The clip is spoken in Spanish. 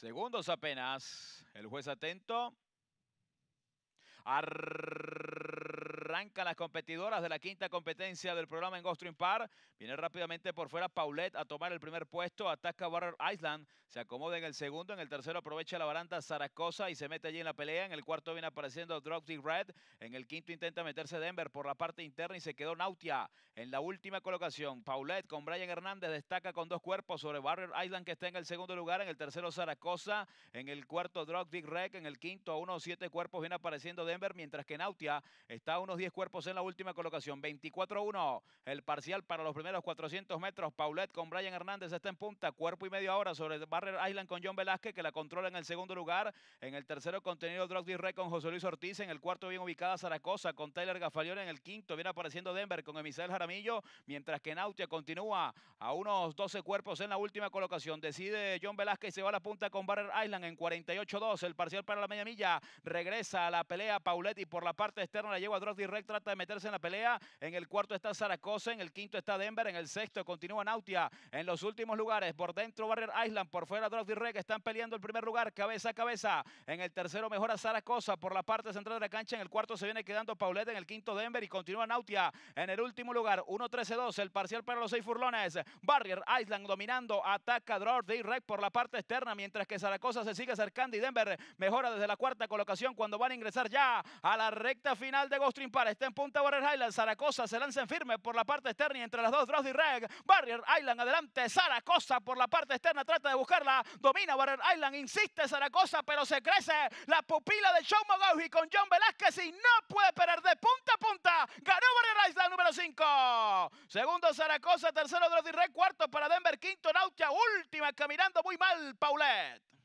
Segundos apenas. El juez atento arranca las competidoras de la quinta competencia del programa en Ghost Park, Viene rápidamente por fuera Paulette a tomar el primer puesto. Ataca Warrior Island. Se acomoda en el segundo. En el tercero aprovecha la baranda Zaragoza y se mete allí en la pelea. En el cuarto viene apareciendo Drogty Red. En el quinto intenta meterse Denver por la parte interna y se quedó Nautia. En la última colocación, Paulette con Brian Hernández destaca con dos cuerpos sobre Barrier Island que está en el segundo lugar. En el tercero Zaragoza, En el cuarto Drogty Red. En el quinto a unos siete cuerpos viene apareciendo Denver mientras que Nautia está a unos 10 cuerpos en la última colocación. 24-1 el parcial para los primeros 400 metros. Paulette con Brian Hernández está en punta. Cuerpo y medio ahora sobre Barrier Island con John Velázquez que la controla en el segundo lugar. En el tercero contenido Drug con José Luis Ortiz. En el cuarto bien ubicada Zaragoza con Tyler Gafalión. En el quinto viene apareciendo Denver con emisel Jaramillo. Mientras que Nautia continúa a unos 12 cuerpos en la última colocación. Decide John Velázquez y se va a la punta con Barrier Island en 48-2. El parcial para la media milla. Regresa a la pelea Paulette y por la parte externa. La lleva a Rec trata de meterse en la pelea. En el cuarto está Zaragoza, en el quinto está Denver, en el sexto continúa Nautia. En los últimos lugares, por dentro Barrier Island, por fuera Drop Rec, están peleando el primer lugar, cabeza a cabeza. En el tercero mejora Zaragoza por la parte central de la cancha. En el cuarto se viene quedando Paulette, en el quinto Denver y continúa Nautia. En el último lugar, 1-13-2, el parcial para los seis furlones. Barrier Island dominando, ataca Drop Rec por la parte externa, mientras que Zaragoza se sigue acercando y Denver mejora desde la cuarta colocación cuando van a ingresar ya a la recta final de Ghost Impact está en punta Barrier Island, Zaragoza se lanza en firme por la parte externa y entre las dos Drowsy Reg, Barrier Island adelante, Zaragoza por la parte externa trata de buscarla, domina Barrier Island, insiste Zaragoza, pero se crece la pupila de Sean y con John Velázquez y no puede perder de punta a punta, ganó Barrier Island número 5, segundo Zaragoza, tercero Drowsy Reg, cuarto para Denver, quinto Nautia, última caminando muy mal Paulette.